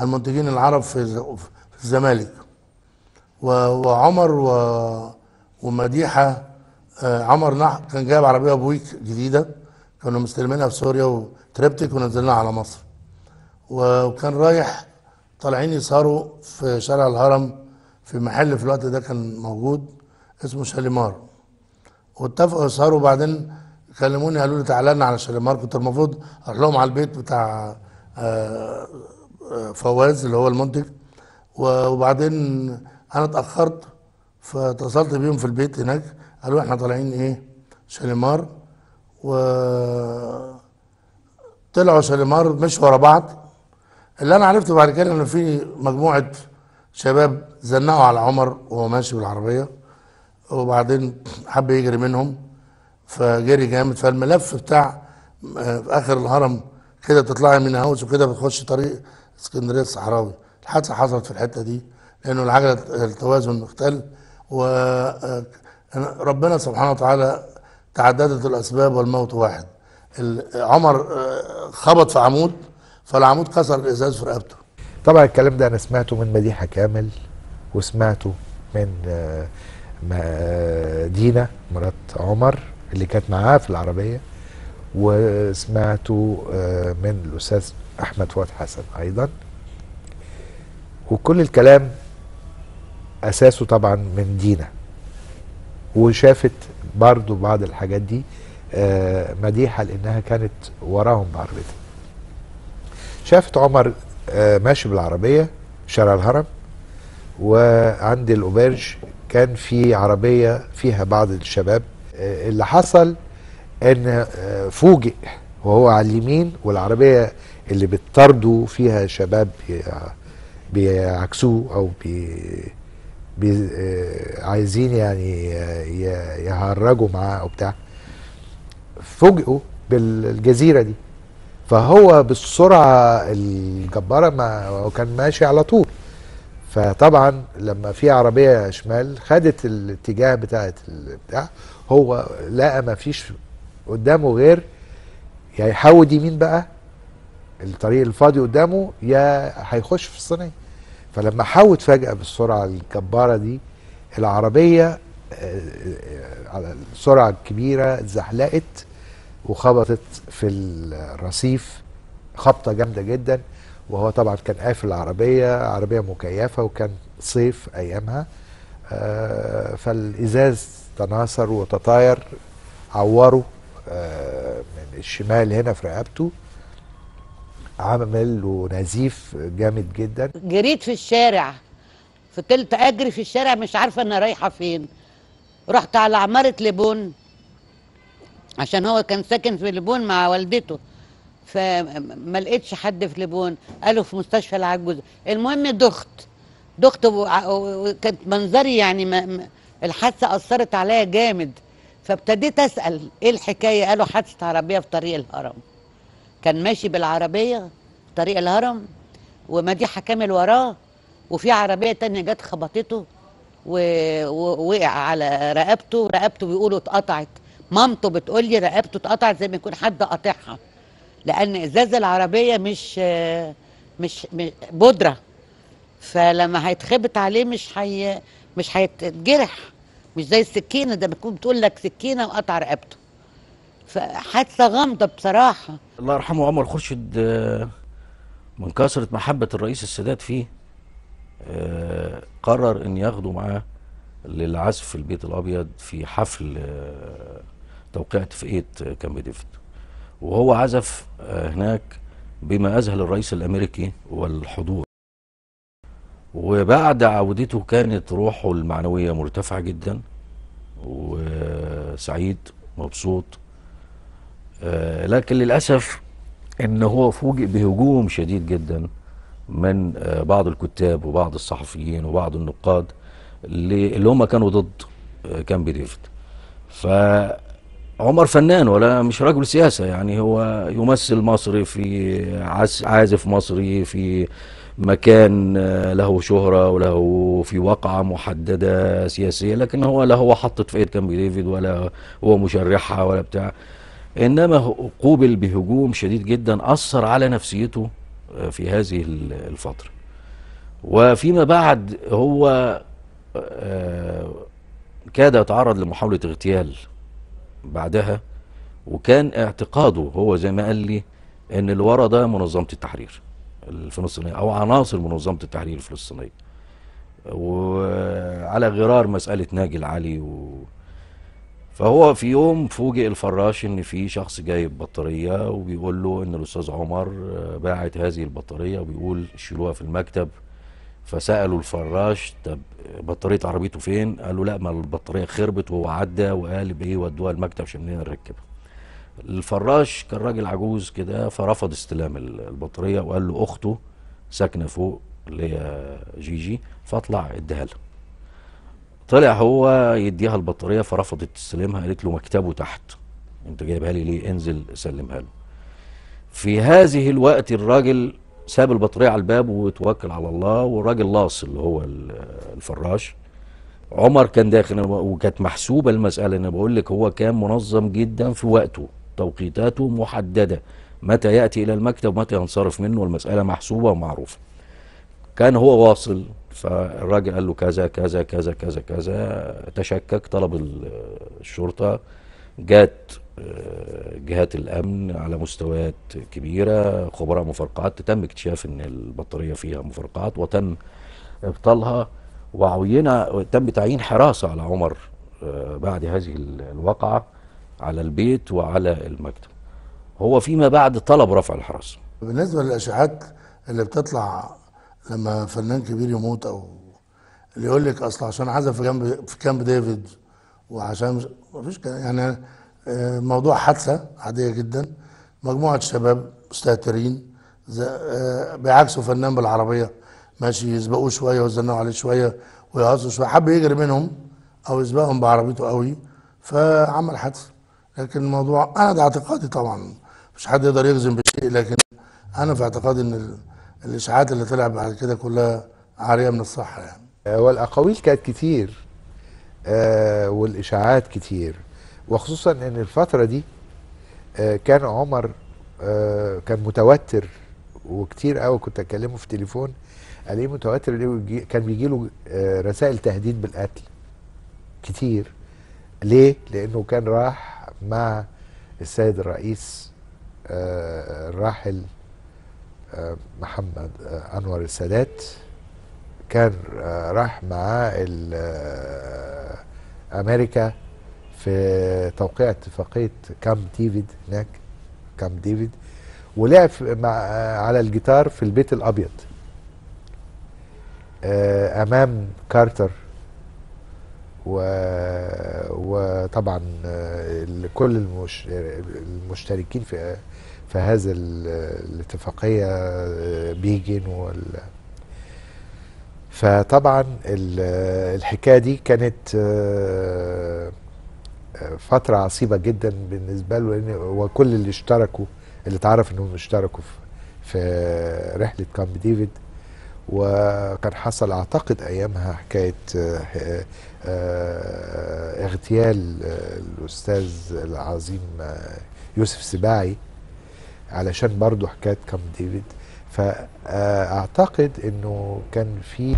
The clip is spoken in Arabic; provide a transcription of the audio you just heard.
المنتجين العرب في في الزمالك وعمر و... ومديحه آه، عمر نح كان جايب عربيه بويك جديده كانوا مستلمينها في سوريا وتريبتك ونزلناها على مصر وكان رايح طالعين يسهروا في شارع الهرم في محل في الوقت ده كان موجود اسمه شاليمار واتفقوا يسهروا وبعدين كلموني قالوا لي تعالى لنا على شاليمار كنت المفروض اروح لهم على البيت بتاع آه، فواز اللي هو المنتج وبعدين انا اتاخرت فاتصلت بيهم في البيت هناك قالوا احنا طالعين ايه شاليمار و طلعوا شاليمار مشوا ورا بعض اللي انا عرفته بعد كده ان في مجموعه شباب زنقوا على عمر وهو ماشي بالعربيه وبعدين حب يجري منهم فجري جامد فالملف بتاع آه، في اخر الهرم كده تطلعي من هاوس وكده بتخش طريق اسكندريه الصحراوي الحادثه حصلت في الحته دي لانه العجله التوازن اختل وربنا آه، سبحانه وتعالى تعددت الاسباب والموت واحد عمر آه، خبط في عمود فالعمود كسر الازاز في رقبته طبعا الكلام ده انا سمعته من مديحه كامل وسمعته من آه، دينا مرات عمر اللي كانت معاه في العربيه وسمعته من الاستاذ أحمد فؤاد حسن أيضا وكل الكلام أساسه طبعا من دينا وشافت برضو بعض الحاجات دي آه، مديحة لأنها كانت وراهم بعربيتها شافت عمر آه، ماشي بالعربية شارع الهرم وعند الأوبرج كان في عربية فيها بعض الشباب آه، اللي حصل ان فوجئ وهو على اليمين والعربية اللي بتطردوا فيها شباب بيعكسوه أو بي بي آه، عايزين يعني يهرجوا معاه أو بتاع فوجئوا بالجزيرة دي فهو بالسرعة الجبارة ما هو كان ماشي على طول فطبعا لما في عربية شمال خدت الاتجاه بتاعت البتاع هو لقى ما فيش قدامه غير يا يعني هيحود يمين بقى الطريق الفاضي قدامه يا هيخش في الصينيه فلما حاول فجأة بالسرعة الجبارة دي العربية آه، آه، على السرعة الكبيرة اتزحلقت وخبطت في الرصيف خبطة جامدة جدا وهو طبعا كان قافل العربية عربية مكيفة وكان صيف أيامها آه، فالإزاز تناثر وتطاير عوره الشمال هنا في رقبته عمل له نزيف جامد جدا جريت في الشارع فضلت اجري في الشارع مش عارفه انا رايحه فين رحت على عماره ليبون عشان هو كان ساكن في ليبون مع والدته فما لقيتش حد في ليبون قالوا في مستشفى العجوز المهم دخت دخت وكانت منظري يعني الحادثه اثرت عليا جامد فابتديت اسال ايه الحكايه قالوا حادثه عربيه في طريق الهرم كان ماشي بالعربيه في طريق الهرم ومديحه كامل وراه وفي عربيه تانية جت خبطته ووقع على رقبته رقبته بيقولوا اتقطعت مامته بتقول لي رقبته اتقطعت زي ما يكون حد قاطعها لان ازاز العربيه مش مش, مش بودره فلما هيتخبط عليه مش هي مش هيتجرح مش زي السكينه ده بتكون بتقول لك سكينه وقطع رقبته فحادثه غامضه بصراحه الله يرحمه عمر خرشد آه، من كثره محبه الرئيس السادات فيه آه، قرر ان ياخده معاه للعزف في البيت الابيض في حفل آه، توقيع اتفاقيه كامب ديفيد وهو عزف هناك بما اذهل الرئيس الامريكي والحضور وبعد عودته كانت روحه المعنويه مرتفعه جدا وسعيد مبسوط آه، لكن للأسف ان هو فوجئ بهجوم شديد جدا من آه، بعض الكتاب وبعض الصحفيين وبعض النقاد اللي هم كانوا ضد آه، كامب ديفيد ف عمر فنان ولا مش رجل سياسة يعني هو يمثل مصر في عازف مصري في مكان آه، له شهرة وله في وقعة محددة سياسية لكن هو لا هو حطت في ايد كامب ديفيد ولا هو مشرحها ولا بتاع إنما قوبل بهجوم شديد جدا أثر على نفسيته آه، في هذه الفترة وفيما بعد هو آه، كاد يتعرض لمحاولة اغتيال بعدها وكان اعتقاده هو زي ما قال لي ان اللي ورا ده منظمه التحرير الفلسطينيه او عناصر منظمه التحرير الفلسطينيه وعلى غرار مساله ناجي العلي و فهو في يوم فوجئ الفراش ان في شخص جايب بطاريه وبيقول له ان الاستاذ عمر باعت هذه البطاريه وبيقول شيلوها في المكتب فسالوا الفراش طب بطاريه عربيته فين؟ قالوا لا ما البطاريه خربت وهو عدى وقال بايه ودوها المكتب عشان نركبها. الفراش كان راجل عجوز كده فرفض استلام البطاريه وقال له اخته ساكنه فوق اللي هي جيجي فاطلع اديها لها. طلع هو يديها البطاريه فرفضت تستلمها قالت له مكتبه تحت انت جايبها لي ليه؟ انزل سلمها له. في هذه الوقت الراجل ساب البطاريه على الباب وتوكل على الله والراجل لاص اللي هو الفراش عمر كان داخل وكانت محسوبه المساله انا بقول لك هو كان منظم جدا في وقته توقيتاته محدده متى ياتي الى المكتب ومتى ينصرف منه والمساله محسوبه ومعروفه كان هو واصل فالراجل قال له كذا كذا كذا كذا كذا تشكك طلب الشرطه جات جهات الامن على مستويات كبيره خبراء مفرقعات تم اكتشاف ان البطاريه فيها مفرقعات وتم ابطالها وعينا تم تعيين حراسه على عمر آه، بعد هذه الواقعه على البيت وعلى المكتب هو فيما بعد طلب رفع الحراسه بالنسبه للاشاعات اللي بتطلع لما فنان كبير يموت او اللي يقول لك اصل عشان عزف في جنب في كامب ديفيد وعشان مش مفيش يعني آه، موضوع حادثة عادية جدا مجموعة شباب مستهترين آه، بيعكسوا فنان بالعربية ماشي يسبقوه شوية ويزنقوا عليه شوية ويهزوا شوية حب يجري منهم أو يسبقهم بعربيته قوي فعمل حادثة لكن الموضوع أنا ده اعتقادي طبعا مش حد يقدر يجزم بشيء لكن أنا في اعتقادي إن الإشاعات اللي طلعت بعد كده كلها عارية من الصحة يعني آه، والأقاويل كانت كتير والإشاعات كتير وخصوصا ان الفتره دي آه، كان عمر آه، كان متوتر وكتير قوي كنت اكلمه في تليفون قال ايه متوتر ليه كان بيجي له آه، رسائل تهديد بالقتل كتير ليه لانه كان راح مع السيد الرئيس الراحل محمد انور السادات كان راح معاه امريكا في توقيع اتفاقيه كام ديفيد هناك كام ديفيد ولعب مع على الجيتار في البيت الابيض آه، امام كارتر و... وطبعا آه، كل المش... المشتركين في في هذا الاتفاقيه آه، بيجن وال فطبعا الحكايه دي كانت فتره عصيبه جدا بالنسبه له لان وكل اللي اشتركوا اللي اتعرف انهم اشتركوا في, في رحله كامب ديفيد وكان حصل اعتقد ايامها حكايه آه، آه، اغتيال آه، الاستاذ العظيم يوسف سباعي علشان برضه حكايه كامب ديفيد فاعتقد انه كان في